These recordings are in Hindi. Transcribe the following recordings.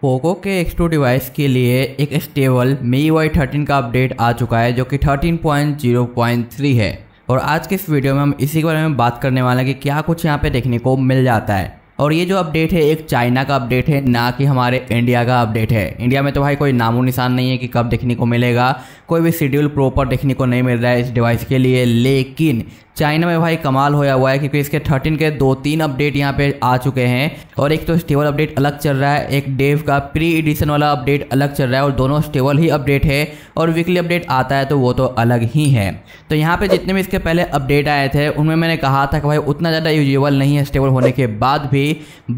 पोको के एक्स टू डिवाइस के लिए एक स्टेबल मी वाई थर्टीन का अपडेट आ चुका है जो कि thirteen point point zero three है और आज के इस वीडियो में हम इसी के बारे में बात करने वाले हैं कि क्या कुछ यहाँ पे देखने को मिल जाता है और ये जो अपडेट है एक चाइना का अपडेट है ना कि हमारे इंडिया का अपडेट है इंडिया में तो भाई कोई नामो निशान नहीं है कि कब देखने को मिलेगा कोई भी शेड्यूल प्रॉपर देखने को नहीं मिल रहा है इस डिवाइस के लिए लेकिन चाइना में भाई कमाल होया हुआ है क्योंकि इसके थर्टीन के दो तीन अपडेट यहाँ पे आ चुके हैं और एक तो स्टेबल अपडेट अलग चल रहा है एक डेव का प्री एडिशन वाला अपडेट अलग चल रहा है और दोनों स्टेबल ही अपडेट है और वीकली अपडेट आता है तो वो तो अलग ही है तो यहाँ पे जितने भी इसके पहले अपडेट आए थे उनमें मैंने कहा था कि भाई उतना ज़्यादा यूजेबल नहीं है स्टेबल होने के बाद भी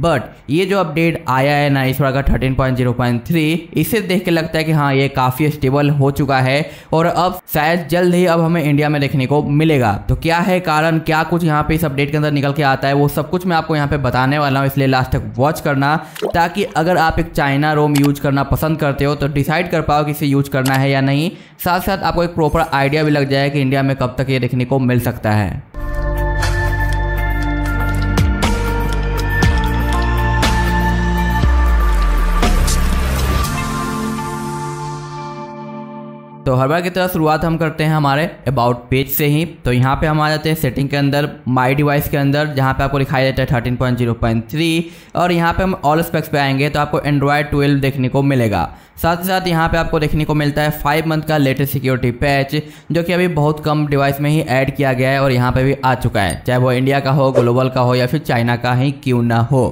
बट ये जो अपडेट आया है ना इस का thirteen point zero point three इसे देख के लगता है कि हाँ ये काफ़ी स्टेबल हो चुका है और अब शायद जल्द ही अब हमें इंडिया में देखने को मिलेगा तो क्या है कारण क्या कुछ यहाँ पे इस अपडेट के अंदर निकल के आता है वो सब कुछ मैं आपको यहाँ पे बताने वाला हूँ इसलिए लास्ट तक वॉच करना ताकि अगर आप एक चाइना रोम यूज करना पसंद करते हो तो डिसाइड कर पाओ कि इसे यूज करना है या नहीं साथ साथ आपको एक प्रॉपर आइडिया भी लग जाए कि इंडिया में कब तक ये देखने को मिल सकता है तो हर बार की तरह शुरुआत हम करते हैं हमारे अबाउट पेज से ही तो यहाँ पे हम आ जाते हैं सेटिंग के अंदर माई डिवाइस के अंदर जहाँ पे आपको दिखाई देता है thirteen point zero point three और यहाँ पे हम ऑल स्पेक्स पे आएंगे तो आपको एंड्रॉयड ट्वेल्व देखने को मिलेगा साथ ही साथ यहाँ पे आपको देखने को मिलता है फाइव मंथ का लेटेस्ट सिक्योरिटी पैच जो कि अभी बहुत कम डिवाइस में ही ऐड किया गया है और यहाँ पे भी आ चुका है चाहे वो इंडिया का हो ग्लोबल का हो या फिर चाइना का ही क्यों ना हो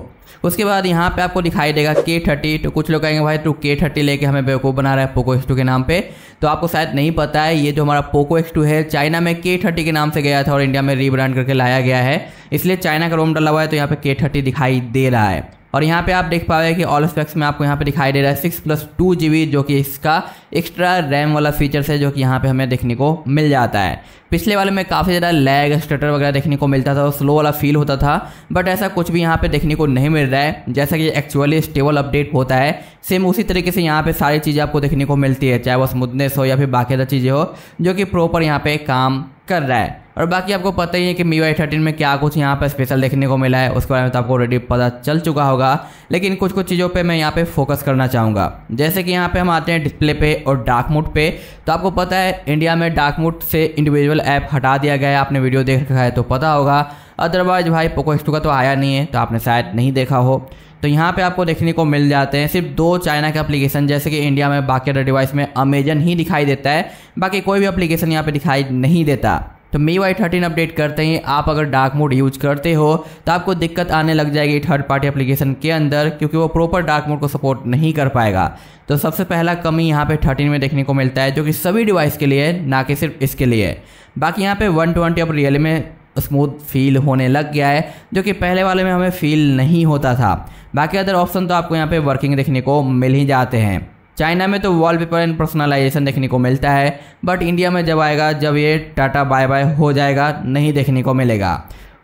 उसके बाद यहाँ पे आपको दिखाई देगा के थर्टी तो कुछ लोग कहेंगे भाई तू के थर्टी लेके हमें बेवकूफ़ बना रहा है पोको एक्स के नाम पे तो आपको शायद नहीं पता है ये जो हमारा पोको एक्स है चाइना में के थर्टी के नाम से गया था और इंडिया में रीब्रांड करके लाया गया है इसलिए चाइना का रोम डला हुआ है तो यहाँ पे के थर्टी दिखाई दे रहा है और यहाँ पे आप देख पाओगे कि ऑल स्पेक्स में आपको यहाँ पे दिखाई दे रहा है सिक्स प्लस टू जी जो कि इसका एक्स्ट्रा रैम वाला फीचर्स है जो कि यहाँ पे हमें देखने को मिल जाता है पिछले वाले में काफ़ी ज़्यादा लैग स्टटर वगैरह देखने को मिलता था और स्लो तो वाला फील होता था बट ऐसा कुछ भी यहाँ पे देखने को नहीं मिल रहा है जैसा कि एक्चुअली स्टेबल अपडेट होता है सेम उसी तरीके से यहाँ पे सारी चीज़ें आपको देखने को मिलती है चाहे वो स्मूथनेस हो या फिर बाकी चीज़ें हो जो कि प्रॉपर यहाँ पर काम कर रहा है और बाकी आपको पता ही है कि मी वाई थर्टीन में क्या कुछ यहाँ पर स्पेशल देखने को मिला है उसके बारे में तो आपको ऑलरेडी पता चल चुका होगा लेकिन कुछ कुछ चीज़ों पर मैं यहाँ पर फोकस करना चाहूँगा जैसे कि यहाँ पर हम आते हैं डिस्प्ले पे और डार्क मोड पे तो आपको पता है इंडिया में डार्क मोड से इंडिविजुअल ऐप हटा दिया गया है आपने वीडियो देख रखा है तो पता होगा अदरवाइज भाई पोको एक्स का तो आया नहीं है तो आपने शायद नहीं देखा हो तो यहाँ पे आपको देखने को मिल जाते हैं सिर्फ दो चाइना के एप्लीकेशन जैसे कि इंडिया में बाकी डिवाइस में अमेजन ही दिखाई देता है बाकी कोई भी एप्लीकेशन यहाँ पे दिखाई नहीं देता तो मी वाई थर्टीन अपडेट करते ही आप अगर डार्क मोड यूज करते हो तो आपको दिक्कत आने लग जाएगी थर्ड पार्टी एप्लीकेशन के अंदर क्योंकि वो प्रॉपर डार्क मोड को सपोर्ट नहीं कर पाएगा तो सबसे पहला कमी यहाँ पे थर्टीन में देखने को मिलता है जो कि सभी डिवाइस के लिए है ना कि सिर्फ इसके लिए बाकी यहाँ पे वन ट्वेंटी अब रियल में स्मूथ फील होने लग गया है जो कि पहले वाले में हमें फील नहीं होता था बाकी अदर ऑप्शन तो आपको यहाँ पे वर्किंग देखने को मिल ही जाते हैं चाइना में तो वॉलपेपर एंड पर्सनलाइजेशन देखने को मिलता है बट इंडिया में जब आएगा जब ये टाटा बाय बाय हो जाएगा नहीं देखने को मिलेगा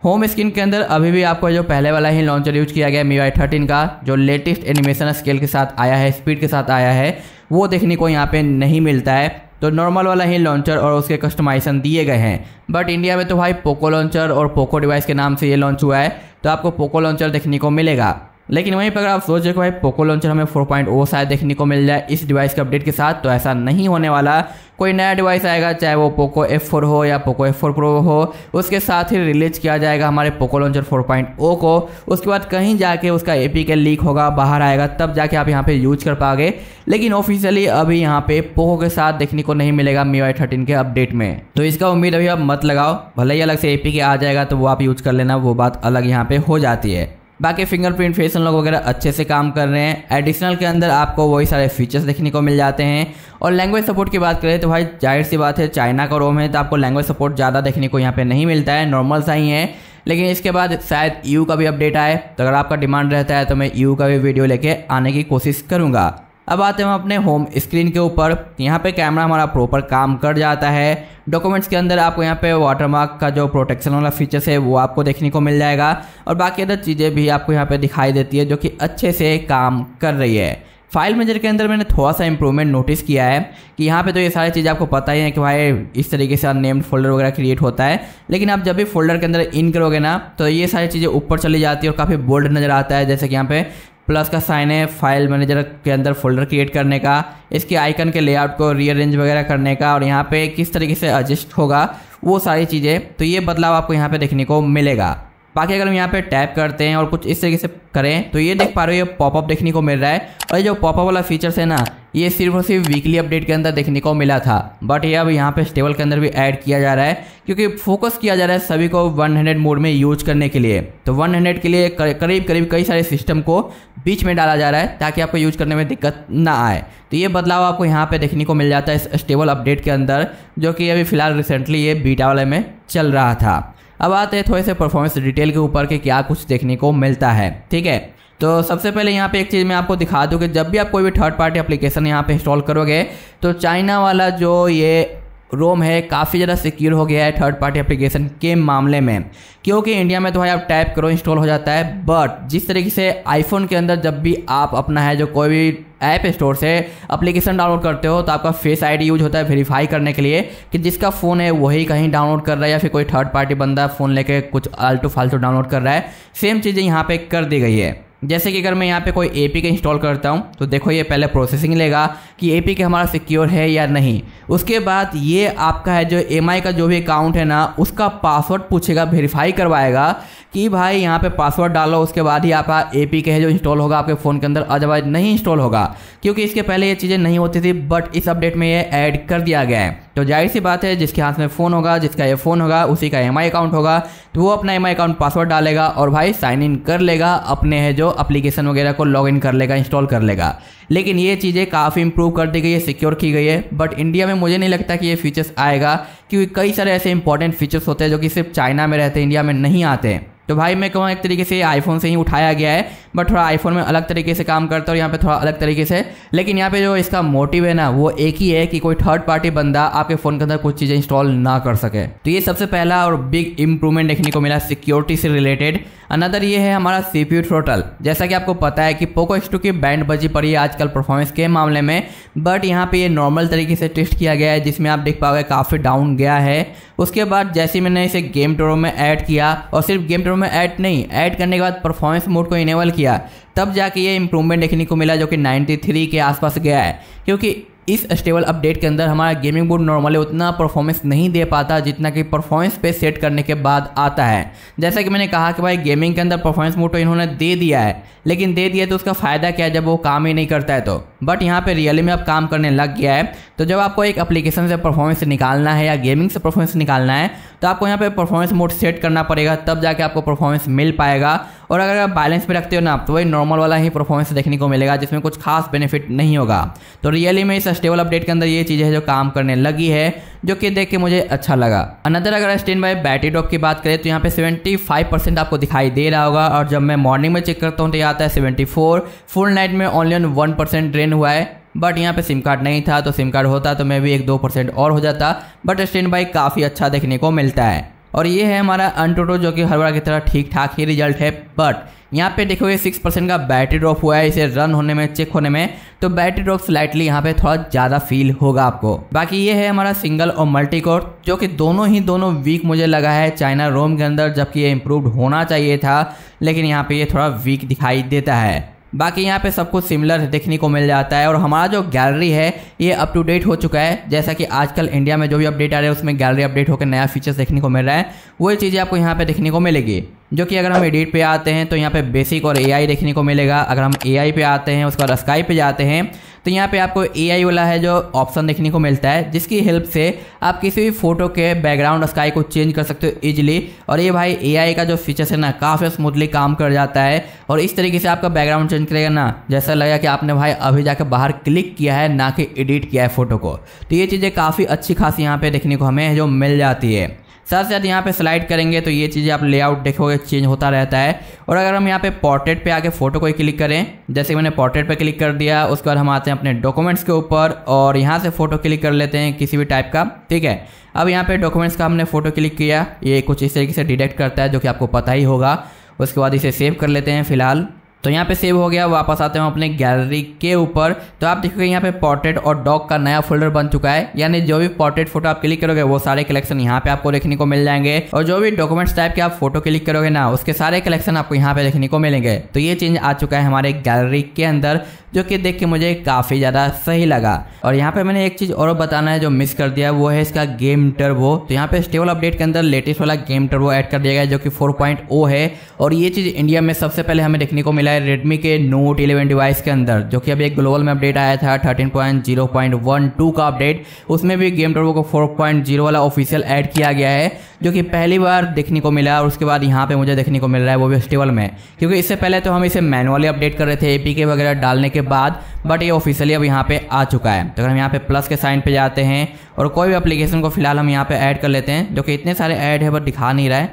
होम स्क्रीन के अंदर अभी भी आपको जो पहले वाला ही लॉन्चर यूज किया गया मीवाई थर्टीन का जो लेटेस्ट एनिमेशन स्केल के साथ आया है स्पीड के साथ आया है वो देखने को यहाँ पे नहीं मिलता है तो नॉर्मल वाला ही लॉन्चर और उसके कस्टमाइजेशन दिए गए हैं बट इंडिया में तो भाई पोको लॉन्चर और पोको डिवाइस के नाम से ये लॉन्च हुआ है तो आपको पोको लॉन्चर देखने को मिलेगा लेकिन वहीं पर अगर आप सोच रहे हो भाई पोको लॉन्चर हमें 4.0 शायद देखने को मिल जाए इस डिवाइस के अपडेट के साथ तो ऐसा नहीं होने वाला कोई नया डिवाइस आएगा चाहे वो पोको F4 हो या पोको F4 प्रो हो उसके साथ ही रिलीज किया जाएगा हमारे पोको लॉन्चर 4.0 को उसके बाद कहीं जाके उसका ए के लीक होगा बाहर आएगा तब जाके आप यहाँ पे यूज कर पाओगे लेकिन ऑफिशियली अभी यहाँ पे पोको के साथ देखने को नहीं मिलेगा मी वाई थर्टीन के अपडेट में तो इसका उम्मीद अभी आप मत लगाओ भले ही अलग से ए के आ जाएगा तो वो आप यूज कर लेना वो बात अलग यहाँ पे हो जाती है बाकी फिंगरप्रिंट फेस अनलॉक वगैरह अच्छे से काम कर रहे हैं एडिशनल के अंदर आपको वही सारे फीचर्स देखने को मिल जाते हैं और लैंग्वेज सपोर्ट की बात करें तो भाई जाहिर सी बात है चाइना का रोम है तो आपको लैंग्वेज सपोर्ट ज़्यादा देखने को यहाँ पर नहीं मिलता है नॉर्मल सा ही है लेकिन इसके बाद शायद यू का भी अपडेट आए तो अगर आपका डिमांड रहता है तो मैं यू का भी वीडियो लेके आने की कोशिश करूँगा अब आते हैं हम अपने होम स्क्रीन के ऊपर यहाँ पे कैमरा हमारा प्रॉपर काम कर जाता है डॉक्यूमेंट्स के अंदर आपको यहाँ पे वाटरमार्क का जो प्रोटेक्शन वाला फीचर्स है वो आपको देखने को मिल जाएगा और बाकी अदर चीज़ें भी आपको यहाँ पे दिखाई देती है जो कि अच्छे से काम कर रही है फाइल मैनेजर के अंदर मैंने थोड़ा सा इंप्रूवमेंट नोटिस किया है कि यहाँ पे तो ये सारी चीज़ आपको पता ही है कि भाई इस तरीके से नेम्ड फोल्डर वगैरह क्रिएट होता है लेकिन आप जब भी फोल्डर के अंदर इन करोगे ना तो ये सारी चीज़ें ऊपर चली जाती है और काफ़ी बोल्ड नज़र आता है जैसे कि यहाँ पे प्लस का साइन है फाइल मैनेजर के अंदर फोल्डर क्रिएट करने का इसके आइकन के लेआउट को रीअरेंज वगैरह करने का और यहाँ पे किस तरीके से एडजस्ट होगा वो सारी चीज़ें तो ये बदलाव आपको यहाँ पे देखने को मिलेगा बाकी अगर हम यहाँ पे टैप करते हैं और कुछ इस तरीके से करें तो ये देख पा रहे हो ये पॉपअप देखने को मिल रहा है और ये जो पॉपअप वाला फीचर्स है ना ये सिर्फ और सिर्फ वीकली अपडेट के अंदर देखने को मिला था बट ये अब यहाँ पे स्टेबल के अंदर भी ऐड किया जा रहा है क्योंकि फोकस किया जा रहा है सभी को 100 मोड में यूज करने के लिए तो 100 के लिए करीब करीब कई सारे सिस्टम को बीच में डाला जा रहा है ताकि आपको यूज करने में दिक्कत ना आए तो ये बदलाव आपको यहाँ पे देखने को मिल जाता है इस स्टेबल अपडेट के अंदर जो कि अभी फिलहाल रिसेंटली ये बीटा वाले में चल रहा था अब आते हैं थोड़े से परफॉर्मेंस डिटेल के ऊपर कि क्या कुछ देखने को मिलता है ठीक है तो सबसे पहले यहाँ पे एक चीज़ मैं आपको दिखा दूँ कि जब भी आप कोई भी थर्ड पार्टी एप्लीकेशन यहाँ पे इंस्टॉल करोगे तो चाइना वाला जो ये रोम है काफ़ी ज़्यादा सिक्योर हो गया है थर्ड पार्टी एप्लीकेशन के मामले में क्योंकि इंडिया में तो भाई आप टाइप करो इंस्टॉल हो जाता है बट जिस तरीके से आईफोन के अंदर जब भी आप अपना है जो कोई भी ऐप स्टोर से एप्लीकेशन डाउनलोड करते हो तो आपका फेस आईडी यूज होता है वेरीफाई करने के लिए कि जिसका फ़ोन है वही कहीं डाउनलोड कर रहा है या फिर कोई थर्ड पार्टी बंदा फ़ोन लेके कुछ आलटू फालतू डाउनलोड कर रहा है सेम चीज़ें यहाँ पर कर दी गई है जैसे कि अगर मैं यहाँ पे कोई ए पी के इंस्टॉल करता हूँ तो देखो ये पहले प्रोसेसिंग लेगा कि ए पी के हमारा सिक्योर है या नहीं उसके बाद ये आपका है जो एम आई का जो भी अकाउंट है ना उसका पासवर्ड पूछेगा वेरीफाई करवाएगा कि भाई यहाँ पे पासवर्ड डालो उसके बाद ही आपका ए पी के है जो इंस्टॉल होगा आपके फ़ोन के अंदर अदरवाइज नहीं इंस्टॉल होगा क्योंकि इसके पहले ये चीज़ें नहीं होती थी बट इस अपडेट में ये ऐड कर दिया गया है तो जाहिर सी बात है जिसके हाथ में फ़ोन होगा जिसका ये फ़ोन होगा उसी का एम अकाउंट होगा तो वो अपना एम अकाउंट पासवर्ड डालेगा और भाई साइन इन कर लेगा अपने है जो अप्लीकेशन वगैरह को लॉग इन कर लेगा इंस्टॉल कर लेगा लेकिन ये चीज़ें काफ़ी इंप्रूव कर दी गई है सिक्योर की गई है बट इंडिया में मुझे नहीं लगता कि ये फीचर्स आएगा क्योंकि कई सारे ऐसे इंपॉर्टेंट फीचर्स होते हैं जो कि सिर्फ चाइना में रहते हैं इंडिया में नहीं आते हैं तो भाई मैं कहूँ एक तरीके से आईफोन से ही उठाया गया है बट थोड़ा आईफोन में अलग तरीके से काम करता है और यहाँ पे थोड़ा अलग तरीके से लेकिन यहाँ पे जो इसका मोटिव है ना वो एक ही है कि कोई थर्ड पार्टी बंदा आपके फ़ोन के अंदर कुछ चीज़ें इंस्टॉल ना कर सके तो ये सबसे पहला और बिग इम्प्रूवमेंट देखने को मिला सिक्योरिटी से रिलेटेड अनदर ये है हमारा सी पी टोटल जैसा कि आपको पता है कि पोको एक्स की बैंड बजी पड़ी है आजकल परफॉर्मेंस के मामले में बट यहाँ पे ये नॉर्मल तरीके से टेस्ट किया गया है जिसमें आप देख पाओगे काफ़ी डाउन गया है उसके बाद जैसे मैंने इसे गेम टोरों में ऐड किया और सिर्फ गेम टोरों में ऐड नहीं ऐड करने के बाद परफॉर्मेंस मोड को इनेबल किया तब जाके ये इंप्रूवमेंट देखने को मिला जो कि 93 के आसपास गया है क्योंकि इस स्टेबल अपडेट के अंदर हमारा गेमिंग बोर्ड नॉर्मली उतना परफॉर्मेंस नहीं दे पाता जितना कि परफॉर्मेंस पे सेट करने के बाद आता है जैसा कि मैंने कहा कि भाई गेमिंग के अंदर परफॉर्मेंस मोड तो इन्होंने दे दिया है लेकिन दे दिया तो उसका फ़ायदा क्या है जब वो काम ही नहीं करता है तो बट यहाँ पर रियली में अब काम करने लग गया है तो जब आपको एक एप्लीकेशन से परफॉर्मेंस निकालना है या गेमिंग से परफॉर्मेंस निकालना है तो आपको यहाँ पे परफॉर्मेंस मोड सेट करना पड़ेगा तब जाके आपको परफॉर्मेंस मिल पाएगा और अगर आप बैलेंस पे रखते हो ना तो वही नॉर्मल वाला ही परफॉर्मेंस देखने को मिलेगा जिसमें कुछ खास बेनिफिट नहीं होगा तो रियली में इस स्टेबल अपडेट के अंदर ये चीज़ें जो काम करने लगी है जो कि देख के मुझे अच्छा लगा अनदर अगर स्टेन बाई बैटरी ड्रॉप की बात करें तो यहाँ पे 75 परसेंट आपको दिखाई दे रहा होगा और जब मैं मॉर्निंग में चेक करता हूँ तो ये आता है 74 फुल नाइट में ओनली वन परसेंट ड्रेन हुआ है बट यहाँ पे सिम कार्ड नहीं था तो सिम कार्ड होता तो मैं भी एक दो परसेंट और हो जाता बट स्टैंड बाई काफ़ी अच्छा देखने को मिलता है और ये है हमारा अनटोटो जो कि हर बार की तरह ठीक ठाक ही रिजल्ट है बट यहाँ पे देखो ये सिक्स परसेंट का बैटरी ड्रॉप हुआ है इसे रन होने में चेक होने में तो बैटरी ड्रॉप स्लाइटली यहाँ पे थोड़ा ज़्यादा फील होगा आपको बाकी ये है हमारा सिंगल और मल्टी कोर जो कि दोनों ही दोनों वीक मुझे लगा है चाइना रोम के अंदर जबकि ये इम्प्रूवड होना चाहिए था लेकिन यहाँ पर ये थोड़ा वीक दिखाई देता है बाकी यहाँ पे सब कुछ सिमिलर देखने को मिल जाता है और हमारा जो गैलरी है ये अप टू डेट हो चुका है जैसा कि आजकल इंडिया में जो भी अपडेट आ रहे हैं उसमें गैलरी अपडेट होकर नया फीचर्स देखने को मिल रहा है वही चीज़ें आपको यहाँ पे देखने को मिलेगी जो कि अगर हम एडिट पे आते हैं तो यहाँ पे बेसिक और ए देखने को मिलेगा अगर हम ए पे आते हैं उसके बाद स्काई पे जाते हैं तो यहाँ पे आपको ए वाला है जो ऑप्शन देखने को मिलता है जिसकी हेल्प से आप किसी भी फोटो के बैकग्राउंड स्काई को चेंज कर सकते हो ईजिली और ये भाई ए का जो फीचर्स है ना काफ़ी स्मूथली काम कर जाता है और इस तरीके से आपका बैकग्राउंड चेंज करेगा ना जैसा लगेगा कि आपने भाई अभी जाकर बाहर क्लिक किया है ना कि एडिट किया है फोटो को तो ये चीज़ें काफ़ी अच्छी खासी यहाँ पर देखने को हमें जो मिल जाती है साथ साथ यहाँ पे स्लाइड करेंगे तो ये चीज़ें आप लेआउट देखोगे चेंज होता रहता है और अगर हम यहाँ पे पोर्ट्रेट पे आके फ़ोटो को क्लिक करें जैसे मैंने पोर्ट्रेट पे क्लिक कर दिया उसके बाद हम आते हैं अपने डॉक्यूमेंट्स के ऊपर और यहाँ से फ़ोटो क्लिक कर लेते हैं किसी भी टाइप का ठीक है अब यहाँ पर डॉक्यूमेंट्स का हमने फ़ोटो क्लिक किया ये कुछ इस तरीके से डिटेक्ट करता है जो कि आपको पता ही होगा उसके बाद इसे सेव कर लेते हैं फिलहाल तो यहाँ पे सेव हो गया वापस आते हैं अपने गैलरी के ऊपर तो आप देखोगे यहाँ पे पोर्ट्रेट और डॉग का नया फोल्डर बन चुका है यानी जो भी पोर्ट्रेट फोटो आप क्लिक करोगे वो सारे कलेक्शन यहाँ पे आपको देखने को मिल जाएंगे और जो भी डॉक्यूमेंट्स टाइप के आप फोटो क्लिक करोगे ना उसके सारे कलेक्शन आपको यहाँ पे देखने को मिलेंगे तो ये चेंज आ चुका है हमारे गैलरी के अंदर जो कि देख के मुझे काफ़ी ज़्यादा सही लगा और यहाँ पे मैंने एक चीज़ और बताना है जो मिस कर दिया वो है इसका गेम टर्बो तो यहाँ पे स्टेबल अपडेट के अंदर लेटेस्ट वाला गेम टर्बो ऐड कर दिया गया जो कि 4.0 है और ये चीज़ इंडिया में सबसे पहले हमें देखने को मिला है रेडमी के नोट इलेवन डिवाइस के अंदर जो कि अभी एक ग्लोबल में अपडेट आया था थर्टीन का अपडेट उसमें भी गेम टर्बो को फोर वाला ऑफिशियल ऐड किया गया है जो कि पहली बार देखने को मिला और उसके बाद यहाँ पे मुझे देखने को मिल रहा है वो फेस्टिवल में क्योंकि इससे पहले तो हम इसे मैनुअली अपडेट कर रहे थे एपीके वगैरह डालने के बाद बट ये ऑफिशियली अब यहाँ पे आ चुका है तो अगर हम यहाँ पे प्लस के साइन पे जाते हैं और कोई भी अप्लीकेशन को फिलहाल हम यहाँ पे ऐड कर लेते हैं जो कि इतने सारे ऐड है बट दिखा नहीं रहा है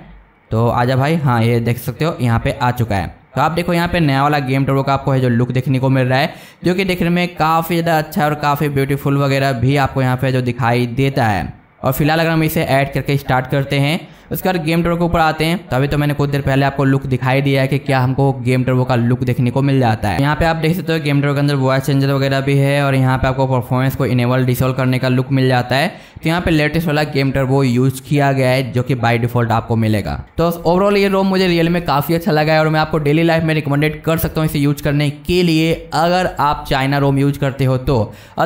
तो आजा भाई हाँ ये देख सकते हो यहाँ पे आ चुका है तो आप देखो यहाँ पे नया वाला गेम टर्बो का आपको है जो लुक देखने को मिल रहा है जो कि देखने में काफ़ी ज़्यादा अच्छा और काफ़ी ब्यूटीफुल वगैरह भी आपको यहाँ पे जो दिखाई देता है और फिलहाल अगर हम इसे ऐड करके स्टार्ट करते हैं उसके बाद गेम ट्रो के ऊपर आते हैं तो अभी तो मैंने कुछ देर पहले आपको लुक दिखाई दिया है कि क्या हमको गेम ट्रो का लुक देखने को मिल जाता है यहाँ पे आप देख सकते हो गेम ट्रो के अंदर वॉइस चेंजर वगैरह भी है और यहाँ पे आपको परफॉर्मेंस को इनेबल डिसोल्व करने का लुक मिल जाता है तो यहाँ पे लेटेस्ट वाला गेम टर्बो यूज किया गया है जो कि बाय डिफॉल्ट आपको मिलेगा तो ओवरऑल ये रोम मुझे रियल में काफ़ी अच्छा लगा है और मैं आपको डेली लाइफ में रिकमेंडेड कर सकता हूँ इसे यूज करने के लिए अगर आप चाइना रोम यूज करते हो तो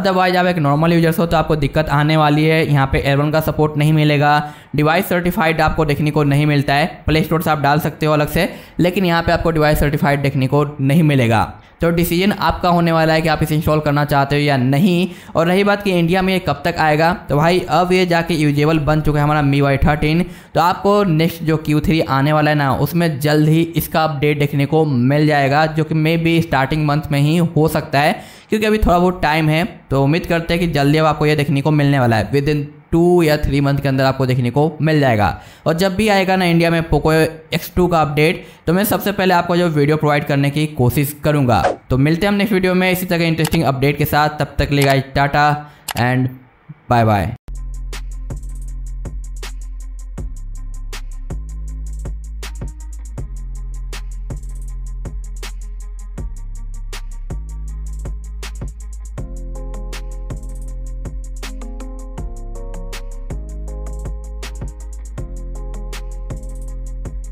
अदरवाइज आप एक नॉर्मल यूजर्स हो तो आपको दिक्कत आने वाली है यहाँ पे एयरवन का सपोर्ट नहीं मिलेगा डिवाइस सर्टिफाइड आप आपको देखने को नहीं मिलता है प्ले स्टोर से आप डाल सकते हो अलग से लेकिन यहाँ पे आपको डिवाइस सर्टिफाइड देखने को नहीं मिलेगा तो डिसीजन आपका होने वाला है कि आप इसे इंस्टॉल करना चाहते हो या नहीं और रही बात कि इंडिया में ये कब तक आएगा तो भाई अब ये जाके यूजेबल बन चुका है हमारा मी वाई थर्टीन तो आपको नेक्स्ट जो क्यू थ्री आने वाला है ना उसमें जल्द ही इसका अपडेट देखने को मिल जाएगा जो कि मे बी स्टार्टिंग मंथ में ही हो सकता है क्योंकि अभी थोड़ा बहुत टाइम है तो उम्मीद करते हैं कि जल्दी अब आपको यह देखने को मिलने वाला है विद इन टू या थ्री मंथ के अंदर आपको देखने को मिल जाएगा और जब भी आएगा ना इंडिया में पोको एक्स टू का अपडेट तो मैं सबसे पहले आपको जो वीडियो प्रोवाइड करने की कोशिश करूंगा तो मिलते हैं हम नेक्स्ट वीडियो में इसी तरह इंटरेस्टिंग अपडेट के साथ तब तक लेगा टाटा एंड बाय बाय